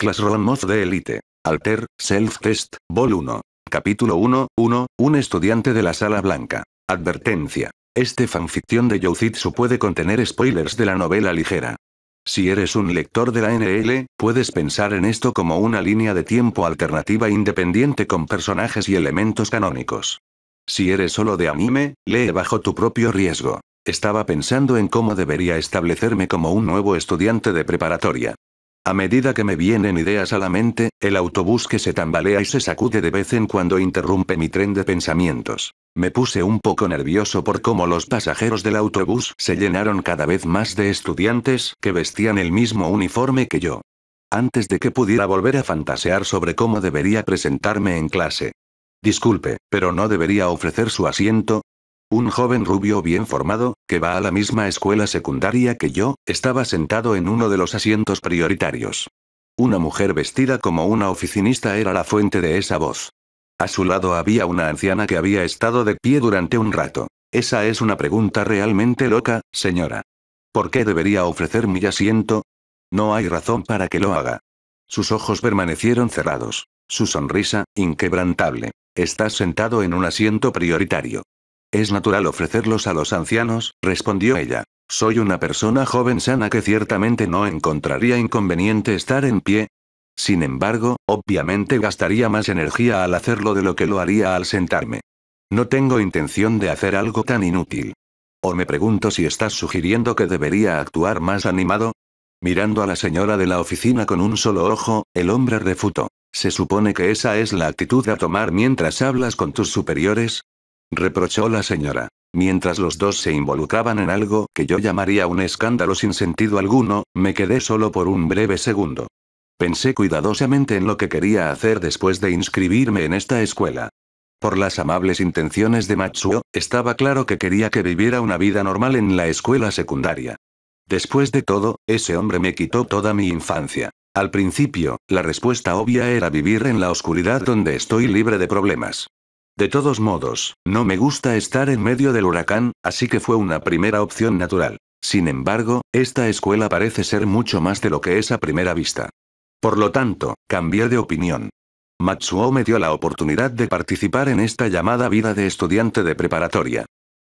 Classroom of de Elite. Alter, Self-Test, Vol 1. Capítulo 1, 1, un estudiante de la Sala Blanca. Advertencia. Este fanficción de Jouzitsu puede contener spoilers de la novela ligera. Si eres un lector de la NL, puedes pensar en esto como una línea de tiempo alternativa independiente con personajes y elementos canónicos. Si eres solo de anime, lee bajo tu propio riesgo. Estaba pensando en cómo debería establecerme como un nuevo estudiante de preparatoria. A medida que me vienen ideas a la mente, el autobús que se tambalea y se sacude de vez en cuando interrumpe mi tren de pensamientos. Me puse un poco nervioso por cómo los pasajeros del autobús se llenaron cada vez más de estudiantes que vestían el mismo uniforme que yo. Antes de que pudiera volver a fantasear sobre cómo debería presentarme en clase. Disculpe, pero no debería ofrecer su asiento, un joven rubio bien formado, que va a la misma escuela secundaria que yo, estaba sentado en uno de los asientos prioritarios. Una mujer vestida como una oficinista era la fuente de esa voz. A su lado había una anciana que había estado de pie durante un rato. Esa es una pregunta realmente loca, señora. ¿Por qué debería ofrecer mi asiento? No hay razón para que lo haga. Sus ojos permanecieron cerrados. Su sonrisa, inquebrantable. Estás sentado en un asiento prioritario. Es natural ofrecerlos a los ancianos, respondió ella. Soy una persona joven sana que ciertamente no encontraría inconveniente estar en pie. Sin embargo, obviamente gastaría más energía al hacerlo de lo que lo haría al sentarme. No tengo intención de hacer algo tan inútil. O me pregunto si estás sugiriendo que debería actuar más animado. Mirando a la señora de la oficina con un solo ojo, el hombre refutó. Se supone que esa es la actitud a tomar mientras hablas con tus superiores, reprochó la señora. Mientras los dos se involucraban en algo que yo llamaría un escándalo sin sentido alguno, me quedé solo por un breve segundo. Pensé cuidadosamente en lo que quería hacer después de inscribirme en esta escuela. Por las amables intenciones de Matsuo, estaba claro que quería que viviera una vida normal en la escuela secundaria. Después de todo, ese hombre me quitó toda mi infancia. Al principio, la respuesta obvia era vivir en la oscuridad donde estoy libre de problemas. De todos modos, no me gusta estar en medio del huracán, así que fue una primera opción natural. Sin embargo, esta escuela parece ser mucho más de lo que es a primera vista. Por lo tanto, cambié de opinión. Matsuo me dio la oportunidad de participar en esta llamada vida de estudiante de preparatoria.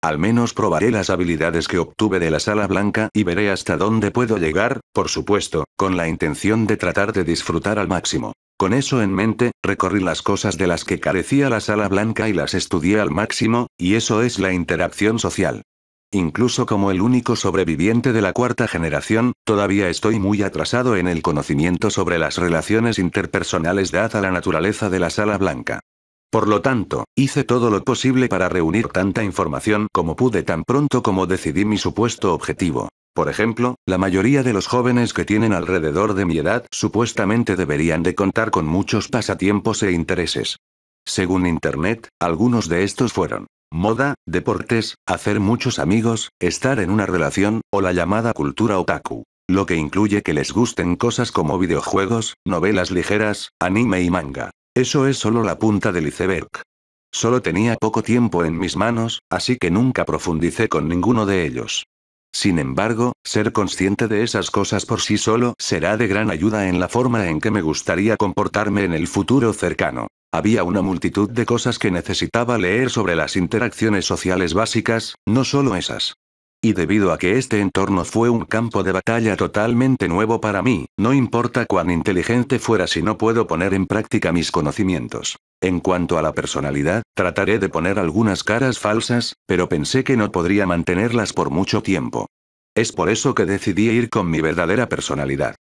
Al menos probaré las habilidades que obtuve de la sala blanca y veré hasta dónde puedo llegar, por supuesto, con la intención de tratar de disfrutar al máximo. Con eso en mente, recorrí las cosas de las que carecía la sala blanca y las estudié al máximo, y eso es la interacción social. Incluso como el único sobreviviente de la cuarta generación, todavía estoy muy atrasado en el conocimiento sobre las relaciones interpersonales dadas a la naturaleza de la sala blanca. Por lo tanto, hice todo lo posible para reunir tanta información como pude tan pronto como decidí mi supuesto objetivo. Por ejemplo, la mayoría de los jóvenes que tienen alrededor de mi edad supuestamente deberían de contar con muchos pasatiempos e intereses. Según Internet, algunos de estos fueron moda, deportes, hacer muchos amigos, estar en una relación, o la llamada cultura otaku. Lo que incluye que les gusten cosas como videojuegos, novelas ligeras, anime y manga. Eso es solo la punta del iceberg. Solo tenía poco tiempo en mis manos, así que nunca profundicé con ninguno de ellos. Sin embargo, ser consciente de esas cosas por sí solo será de gran ayuda en la forma en que me gustaría comportarme en el futuro cercano. Había una multitud de cosas que necesitaba leer sobre las interacciones sociales básicas, no solo esas y debido a que este entorno fue un campo de batalla totalmente nuevo para mí, no importa cuán inteligente fuera si no puedo poner en práctica mis conocimientos. En cuanto a la personalidad, trataré de poner algunas caras falsas, pero pensé que no podría mantenerlas por mucho tiempo. Es por eso que decidí ir con mi verdadera personalidad.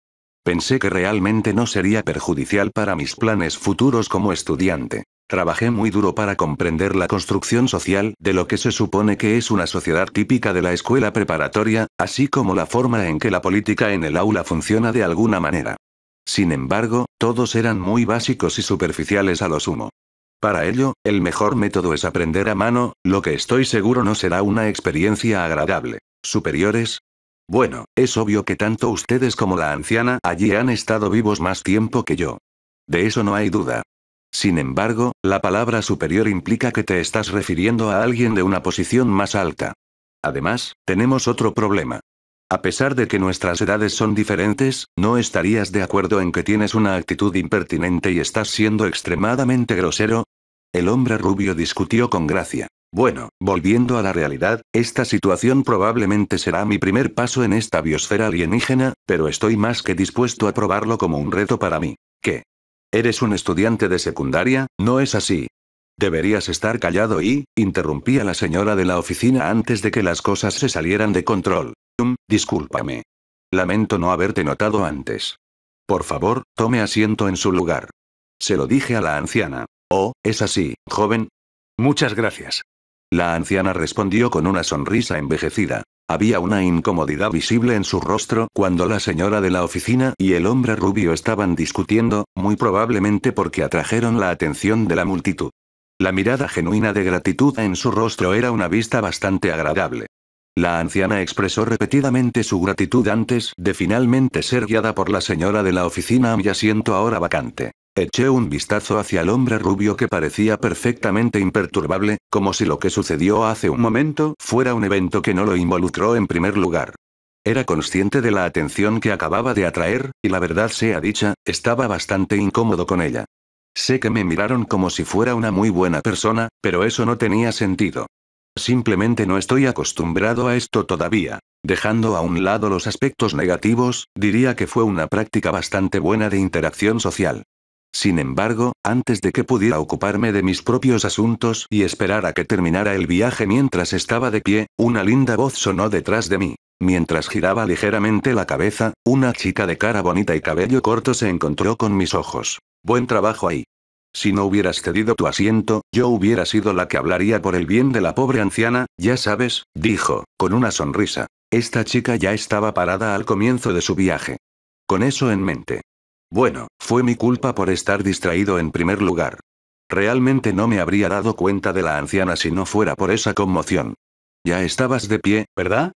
Pensé que realmente no sería perjudicial para mis planes futuros como estudiante. Trabajé muy duro para comprender la construcción social de lo que se supone que es una sociedad típica de la escuela preparatoria, así como la forma en que la política en el aula funciona de alguna manera. Sin embargo, todos eran muy básicos y superficiales a lo sumo. Para ello, el mejor método es aprender a mano, lo que estoy seguro no será una experiencia agradable. ¿Superiores? Bueno, es obvio que tanto ustedes como la anciana allí han estado vivos más tiempo que yo. De eso no hay duda. Sin embargo, la palabra superior implica que te estás refiriendo a alguien de una posición más alta. Además, tenemos otro problema. A pesar de que nuestras edades son diferentes, no estarías de acuerdo en que tienes una actitud impertinente y estás siendo extremadamente grosero. El hombre rubio discutió con gracia. Bueno, volviendo a la realidad, esta situación probablemente será mi primer paso en esta biosfera alienígena, pero estoy más que dispuesto a probarlo como un reto para mí. ¿Qué? Eres un estudiante de secundaria, ¿no es así? Deberías estar callado y, interrumpí a la señora de la oficina antes de que las cosas se salieran de control. Um, discúlpame. Lamento no haberte notado antes. Por favor, tome asiento en su lugar. Se lo dije a la anciana. Oh, es así, joven. Muchas gracias. La anciana respondió con una sonrisa envejecida. Había una incomodidad visible en su rostro cuando la señora de la oficina y el hombre rubio estaban discutiendo, muy probablemente porque atrajeron la atención de la multitud. La mirada genuina de gratitud en su rostro era una vista bastante agradable. La anciana expresó repetidamente su gratitud antes de finalmente ser guiada por la señora de la oficina a mi asiento ahora vacante. Eché un vistazo hacia el hombre rubio que parecía perfectamente imperturbable, como si lo que sucedió hace un momento fuera un evento que no lo involucró en primer lugar. Era consciente de la atención que acababa de atraer, y la verdad sea dicha, estaba bastante incómodo con ella. Sé que me miraron como si fuera una muy buena persona, pero eso no tenía sentido. Simplemente no estoy acostumbrado a esto todavía. Dejando a un lado los aspectos negativos, diría que fue una práctica bastante buena de interacción social. Sin embargo, antes de que pudiera ocuparme de mis propios asuntos y esperar a que terminara el viaje mientras estaba de pie, una linda voz sonó detrás de mí. Mientras giraba ligeramente la cabeza, una chica de cara bonita y cabello corto se encontró con mis ojos. Buen trabajo ahí. Si no hubieras cedido tu asiento, yo hubiera sido la que hablaría por el bien de la pobre anciana, ya sabes, dijo, con una sonrisa. Esta chica ya estaba parada al comienzo de su viaje. Con eso en mente, bueno, fue mi culpa por estar distraído en primer lugar. Realmente no me habría dado cuenta de la anciana si no fuera por esa conmoción. Ya estabas de pie, ¿verdad?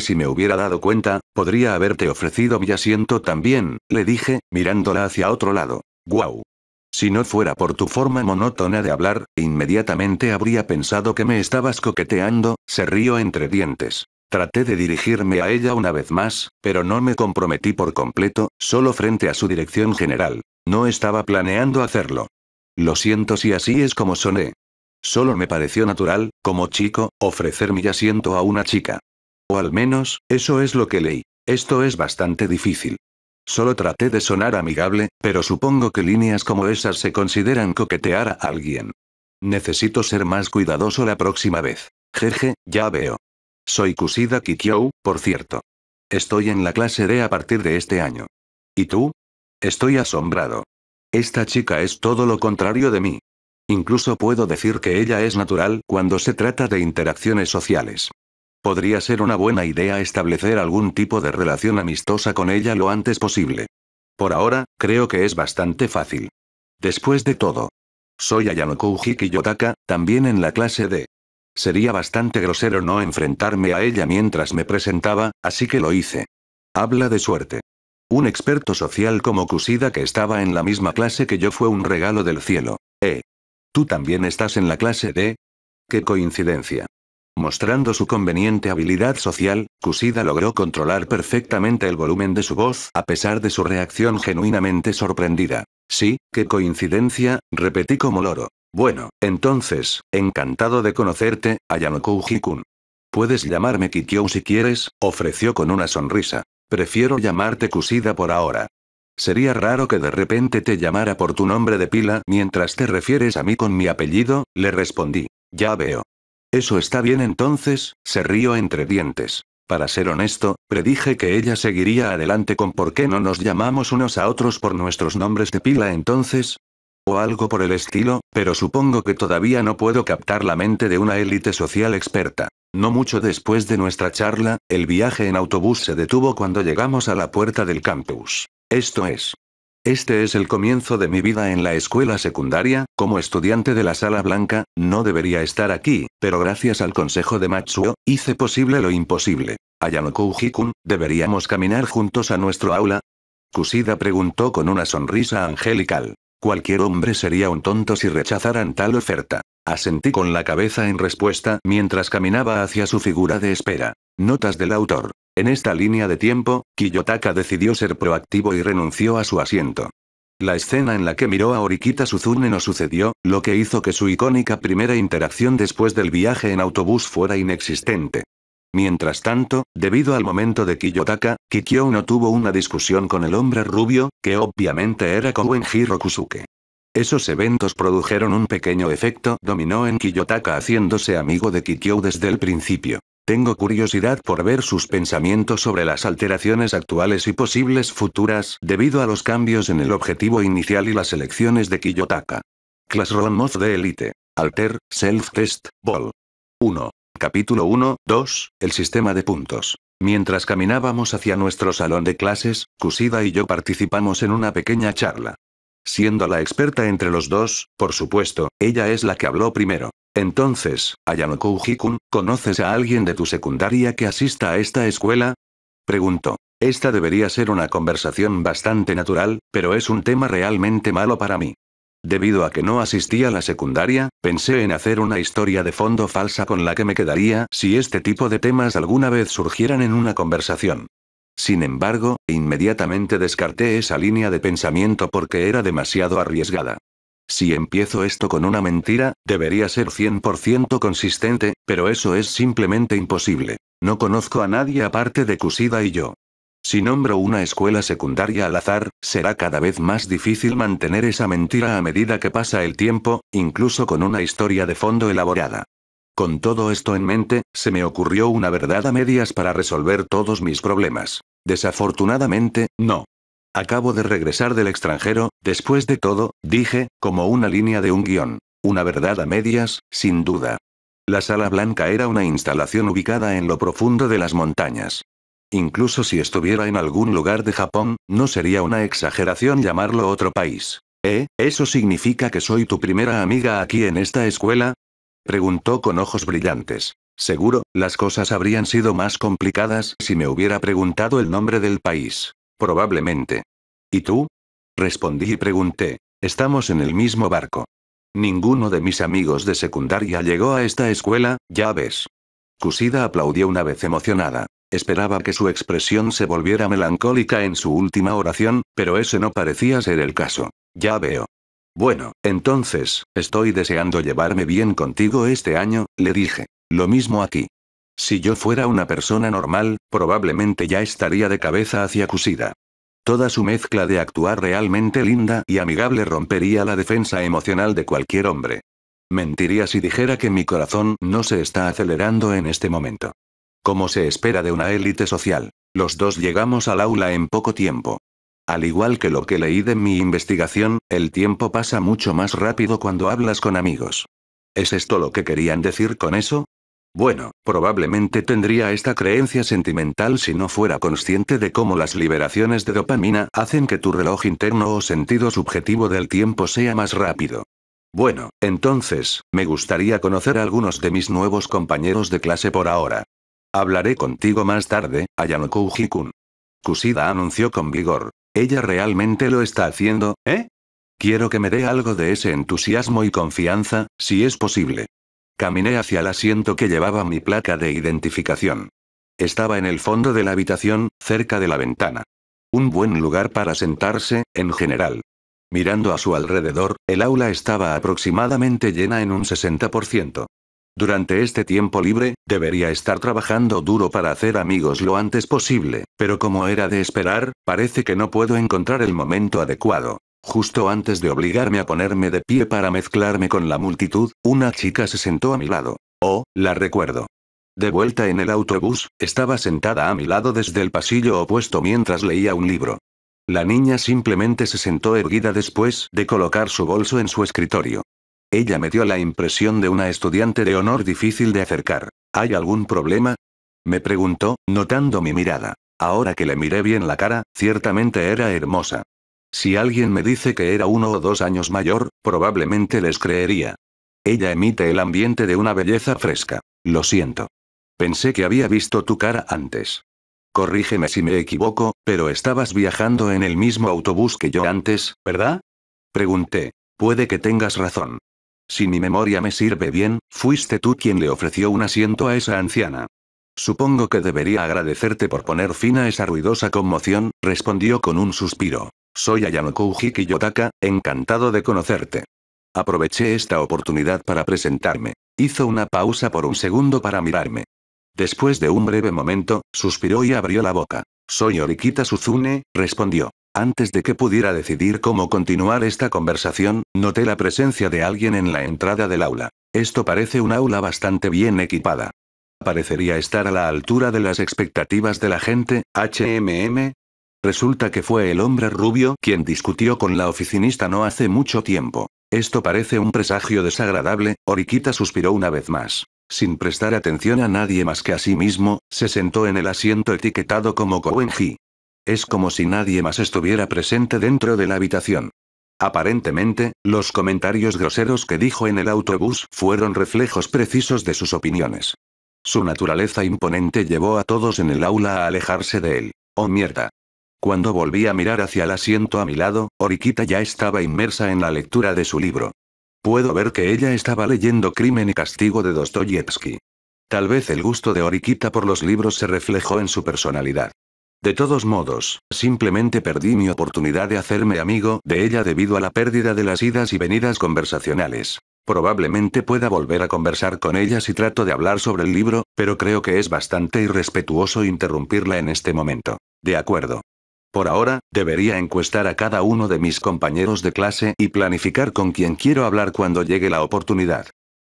Si me hubiera dado cuenta, podría haberte ofrecido mi asiento también, le dije, mirándola hacia otro lado. ¡Guau! Si no fuera por tu forma monótona de hablar, inmediatamente habría pensado que me estabas coqueteando, se río entre dientes. Traté de dirigirme a ella una vez más, pero no me comprometí por completo, solo frente a su dirección general. No estaba planeando hacerlo. Lo siento si así es como soné. Solo me pareció natural, como chico, ofrecer mi asiento a una chica. O al menos, eso es lo que leí. Esto es bastante difícil. Solo traté de sonar amigable, pero supongo que líneas como esas se consideran coquetear a alguien. Necesito ser más cuidadoso la próxima vez. Jeje, ya veo. Soy Kusida Kikyo, por cierto. Estoy en la clase D a partir de este año. ¿Y tú? Estoy asombrado. Esta chica es todo lo contrario de mí. Incluso puedo decir que ella es natural cuando se trata de interacciones sociales. Podría ser una buena idea establecer algún tipo de relación amistosa con ella lo antes posible. Por ahora, creo que es bastante fácil. Después de todo. Soy Ayano Hikiyotaka, Yotaka, también en la clase D. Sería bastante grosero no enfrentarme a ella mientras me presentaba, así que lo hice. Habla de suerte. Un experto social como Kusida que estaba en la misma clase que yo fue un regalo del cielo. ¿Eh? ¿Tú también estás en la clase D? ¡Qué coincidencia! Mostrando su conveniente habilidad social, Kusida logró controlar perfectamente el volumen de su voz a pesar de su reacción genuinamente sorprendida. Sí, qué coincidencia, repetí como loro. Bueno, entonces, encantado de conocerte, Ayano kun Puedes llamarme Kikyo si quieres, ofreció con una sonrisa. Prefiero llamarte Kusida por ahora. Sería raro que de repente te llamara por tu nombre de pila mientras te refieres a mí con mi apellido, le respondí. Ya veo. Eso está bien entonces, se rió entre dientes. Para ser honesto, predije que ella seguiría adelante con por qué no nos llamamos unos a otros por nuestros nombres de pila entonces, o algo por el estilo, pero supongo que todavía no puedo captar la mente de una élite social experta. No mucho después de nuestra charla, el viaje en autobús se detuvo cuando llegamos a la puerta del campus. Esto es. Este es el comienzo de mi vida en la escuela secundaria, como estudiante de la sala blanca, no debería estar aquí, pero gracias al consejo de Matsuo, hice posible lo imposible. Ayanoko Hikun, ¿deberíamos caminar juntos a nuestro aula? Kusida preguntó con una sonrisa angelical. Cualquier hombre sería un tonto si rechazaran tal oferta. Asentí con la cabeza en respuesta mientras caminaba hacia su figura de espera. Notas del autor. En esta línea de tiempo, Kiyotaka decidió ser proactivo y renunció a su asiento. La escena en la que miró a Orikita Suzune no sucedió, lo que hizo que su icónica primera interacción después del viaje en autobús fuera inexistente. Mientras tanto, debido al momento de Kiyotaka, Kikyo no tuvo una discusión con el hombre rubio, que obviamente era Kouenjiro Kusuke. Esos eventos produjeron un pequeño efecto dominó en Kiyotaka haciéndose amigo de Kikyo desde el principio. Tengo curiosidad por ver sus pensamientos sobre las alteraciones actuales y posibles futuras debido a los cambios en el objetivo inicial y las elecciones de Kiyotaka. Classroom of de Elite. Alter, Self-Test, Ball. 1. Capítulo 1, 2, el sistema de puntos. Mientras caminábamos hacia nuestro salón de clases, Kusida y yo participamos en una pequeña charla. Siendo la experta entre los dos, por supuesto, ella es la que habló primero. Entonces, Ayano Kujikun ¿conoces a alguien de tu secundaria que asista a esta escuela? Preguntó. Esta debería ser una conversación bastante natural, pero es un tema realmente malo para mí. Debido a que no asistí a la secundaria, pensé en hacer una historia de fondo falsa con la que me quedaría si este tipo de temas alguna vez surgieran en una conversación. Sin embargo, inmediatamente descarté esa línea de pensamiento porque era demasiado arriesgada. Si empiezo esto con una mentira, debería ser 100% consistente, pero eso es simplemente imposible. No conozco a nadie aparte de Cusida y yo. Si nombro una escuela secundaria al azar, será cada vez más difícil mantener esa mentira a medida que pasa el tiempo, incluso con una historia de fondo elaborada. Con todo esto en mente, se me ocurrió una verdad a medias para resolver todos mis problemas. Desafortunadamente, no. Acabo de regresar del extranjero, después de todo, dije, como una línea de un guión. Una verdad a medias, sin duda. La sala blanca era una instalación ubicada en lo profundo de las montañas. Incluso si estuviera en algún lugar de Japón, no sería una exageración llamarlo otro país. ¿Eh? ¿Eso significa que soy tu primera amiga aquí en esta escuela? Preguntó con ojos brillantes. Seguro, las cosas habrían sido más complicadas si me hubiera preguntado el nombre del país. Probablemente. ¿Y tú? Respondí y pregunté. Estamos en el mismo barco. Ninguno de mis amigos de secundaria llegó a esta escuela, ya ves. Cusida aplaudió una vez emocionada. Esperaba que su expresión se volviera melancólica en su última oración, pero eso no parecía ser el caso. Ya veo. Bueno, entonces, estoy deseando llevarme bien contigo este año, le dije. Lo mismo aquí. Si yo fuera una persona normal, probablemente ya estaría de cabeza hacia Cusida. Toda su mezcla de actuar realmente linda y amigable rompería la defensa emocional de cualquier hombre. Mentiría si dijera que mi corazón no se está acelerando en este momento. Como se espera de una élite social, los dos llegamos al aula en poco tiempo. Al igual que lo que leí de mi investigación, el tiempo pasa mucho más rápido cuando hablas con amigos. ¿Es esto lo que querían decir con eso? Bueno, probablemente tendría esta creencia sentimental si no fuera consciente de cómo las liberaciones de dopamina hacen que tu reloj interno o sentido subjetivo del tiempo sea más rápido. Bueno, entonces, me gustaría conocer a algunos de mis nuevos compañeros de clase por ahora. Hablaré contigo más tarde, Ayanokou Hikun. Kusida anunció con vigor. Ella realmente lo está haciendo, ¿eh? Quiero que me dé algo de ese entusiasmo y confianza, si es posible. Caminé hacia el asiento que llevaba mi placa de identificación. Estaba en el fondo de la habitación, cerca de la ventana. Un buen lugar para sentarse, en general. Mirando a su alrededor, el aula estaba aproximadamente llena en un 60%. Durante este tiempo libre, debería estar trabajando duro para hacer amigos lo antes posible, pero como era de esperar, parece que no puedo encontrar el momento adecuado. Justo antes de obligarme a ponerme de pie para mezclarme con la multitud, una chica se sentó a mi lado. Oh, la recuerdo. De vuelta en el autobús, estaba sentada a mi lado desde el pasillo opuesto mientras leía un libro. La niña simplemente se sentó erguida después de colocar su bolso en su escritorio. Ella me dio la impresión de una estudiante de honor difícil de acercar. ¿Hay algún problema? Me preguntó, notando mi mirada. Ahora que le miré bien la cara, ciertamente era hermosa. Si alguien me dice que era uno o dos años mayor, probablemente les creería. Ella emite el ambiente de una belleza fresca. Lo siento. Pensé que había visto tu cara antes. Corrígeme si me equivoco, pero estabas viajando en el mismo autobús que yo antes, ¿verdad? Pregunté. Puede que tengas razón. Si mi memoria me sirve bien, fuiste tú quien le ofreció un asiento a esa anciana. Supongo que debería agradecerte por poner fin a esa ruidosa conmoción, respondió con un suspiro. Soy Ayano Hiki Yotaka, encantado de conocerte. Aproveché esta oportunidad para presentarme. Hizo una pausa por un segundo para mirarme. Después de un breve momento, suspiró y abrió la boca. Soy Oriquita Suzune, respondió. Antes de que pudiera decidir cómo continuar esta conversación, noté la presencia de alguien en la entrada del aula. Esto parece un aula bastante bien equipada. Parecería estar a la altura de las expectativas de la gente, HMM. Resulta que fue el hombre rubio quien discutió con la oficinista no hace mucho tiempo. Esto parece un presagio desagradable, Oriquita suspiró una vez más sin prestar atención a nadie más que a sí mismo, se sentó en el asiento etiquetado como Kowenji. Es como si nadie más estuviera presente dentro de la habitación. Aparentemente, los comentarios groseros que dijo en el autobús fueron reflejos precisos de sus opiniones. Su naturaleza imponente llevó a todos en el aula a alejarse de él. ¡Oh mierda! Cuando volví a mirar hacia el asiento a mi lado, Oriquita ya estaba inmersa en la lectura de su libro. Puedo ver que ella estaba leyendo Crimen y Castigo de Dostoyevsky. Tal vez el gusto de Oriquita por los libros se reflejó en su personalidad. De todos modos, simplemente perdí mi oportunidad de hacerme amigo de ella debido a la pérdida de las idas y venidas conversacionales. Probablemente pueda volver a conversar con ella si trato de hablar sobre el libro, pero creo que es bastante irrespetuoso interrumpirla en este momento. De acuerdo. Por ahora, debería encuestar a cada uno de mis compañeros de clase y planificar con quién quiero hablar cuando llegue la oportunidad.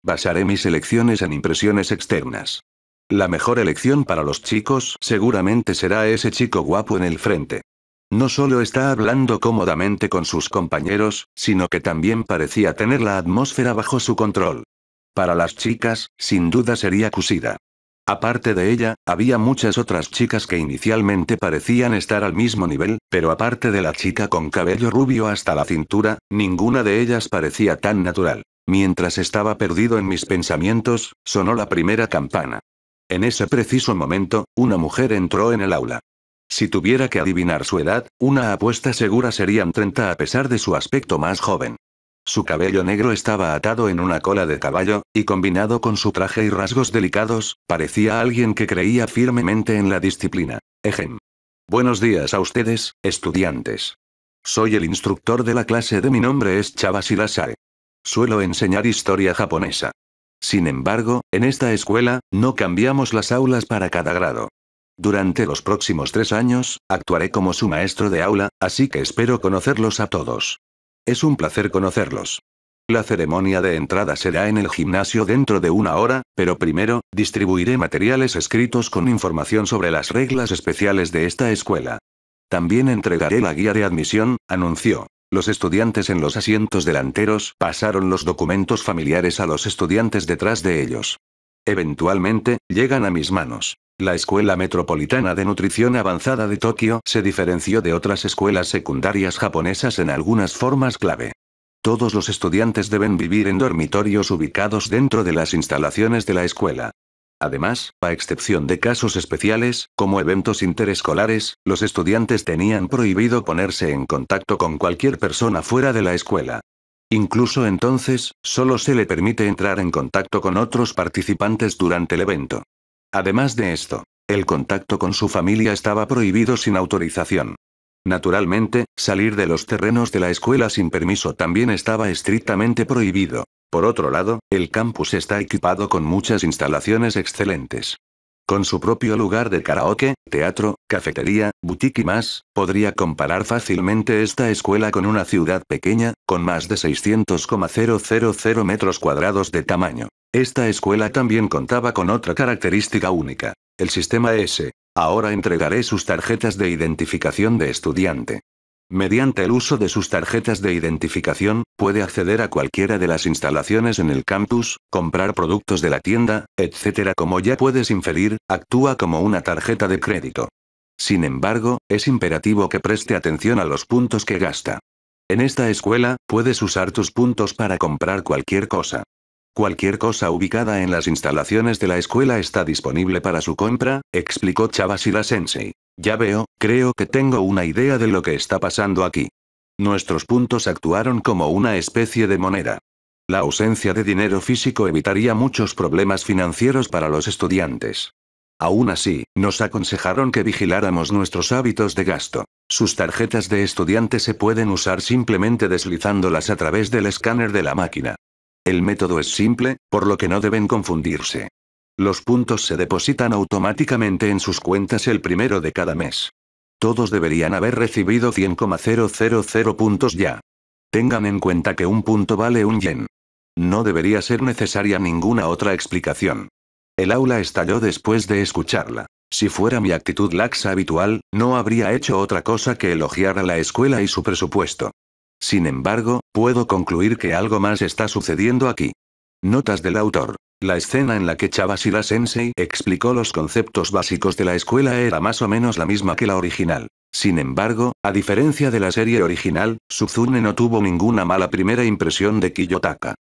Basaré mis elecciones en impresiones externas. La mejor elección para los chicos seguramente será ese chico guapo en el frente. No solo está hablando cómodamente con sus compañeros, sino que también parecía tener la atmósfera bajo su control. Para las chicas, sin duda sería Cusida. Aparte de ella, había muchas otras chicas que inicialmente parecían estar al mismo nivel, pero aparte de la chica con cabello rubio hasta la cintura, ninguna de ellas parecía tan natural. Mientras estaba perdido en mis pensamientos, sonó la primera campana. En ese preciso momento, una mujer entró en el aula. Si tuviera que adivinar su edad, una apuesta segura serían 30 a pesar de su aspecto más joven. Su cabello negro estaba atado en una cola de caballo, y combinado con su traje y rasgos delicados, parecía alguien que creía firmemente en la disciplina. Ejem. Buenos días a ustedes, estudiantes. Soy el instructor de la clase de mi nombre es Chavas Suelo enseñar historia japonesa. Sin embargo, en esta escuela, no cambiamos las aulas para cada grado. Durante los próximos tres años, actuaré como su maestro de aula, así que espero conocerlos a todos. Es un placer conocerlos. La ceremonia de entrada será en el gimnasio dentro de una hora, pero primero, distribuiré materiales escritos con información sobre las reglas especiales de esta escuela. También entregaré la guía de admisión, anunció. Los estudiantes en los asientos delanteros pasaron los documentos familiares a los estudiantes detrás de ellos. Eventualmente, llegan a mis manos. La Escuela Metropolitana de Nutrición Avanzada de Tokio se diferenció de otras escuelas secundarias japonesas en algunas formas clave. Todos los estudiantes deben vivir en dormitorios ubicados dentro de las instalaciones de la escuela. Además, a excepción de casos especiales, como eventos interescolares, los estudiantes tenían prohibido ponerse en contacto con cualquier persona fuera de la escuela. Incluso entonces, solo se le permite entrar en contacto con otros participantes durante el evento. Además de esto, el contacto con su familia estaba prohibido sin autorización. Naturalmente, salir de los terrenos de la escuela sin permiso también estaba estrictamente prohibido. Por otro lado, el campus está equipado con muchas instalaciones excelentes. Con su propio lugar de karaoke, teatro, cafetería, boutique y más, podría comparar fácilmente esta escuela con una ciudad pequeña, con más de 600,000 metros cuadrados de tamaño. Esta escuela también contaba con otra característica única. El sistema S. Ahora entregaré sus tarjetas de identificación de estudiante. Mediante el uso de sus tarjetas de identificación, puede acceder a cualquiera de las instalaciones en el campus, comprar productos de la tienda, etc. Como ya puedes inferir, actúa como una tarjeta de crédito. Sin embargo, es imperativo que preste atención a los puntos que gasta. En esta escuela, puedes usar tus puntos para comprar cualquier cosa. Cualquier cosa ubicada en las instalaciones de la escuela está disponible para su compra, explicó Chavasila Sensei. Ya veo, creo que tengo una idea de lo que está pasando aquí. Nuestros puntos actuaron como una especie de moneda. La ausencia de dinero físico evitaría muchos problemas financieros para los estudiantes. Aún así, nos aconsejaron que vigiláramos nuestros hábitos de gasto. Sus tarjetas de estudiante se pueden usar simplemente deslizándolas a través del escáner de la máquina. El método es simple, por lo que no deben confundirse. Los puntos se depositan automáticamente en sus cuentas el primero de cada mes. Todos deberían haber recibido 100,000 puntos ya. Tengan en cuenta que un punto vale un yen. No debería ser necesaria ninguna otra explicación. El aula estalló después de escucharla. Si fuera mi actitud laxa habitual, no habría hecho otra cosa que elogiar a la escuela y su presupuesto. Sin embargo, puedo concluir que algo más está sucediendo aquí. Notas del autor. La escena en la que Chabashira Sensei explicó los conceptos básicos de la escuela era más o menos la misma que la original. Sin embargo, a diferencia de la serie original, Suzune no tuvo ninguna mala primera impresión de Kiyotaka.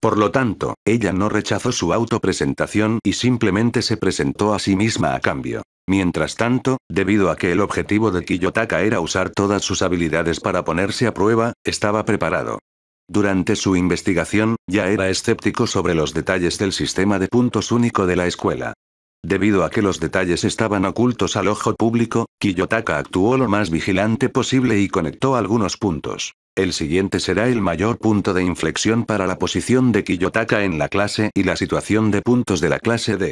Por lo tanto, ella no rechazó su autopresentación y simplemente se presentó a sí misma a cambio. Mientras tanto, debido a que el objetivo de Kiyotaka era usar todas sus habilidades para ponerse a prueba, estaba preparado. Durante su investigación, ya era escéptico sobre los detalles del sistema de puntos único de la escuela. Debido a que los detalles estaban ocultos al ojo público, Kiyotaka actuó lo más vigilante posible y conectó algunos puntos. El siguiente será el mayor punto de inflexión para la posición de Kiyotaka en la clase y la situación de puntos de la clase D.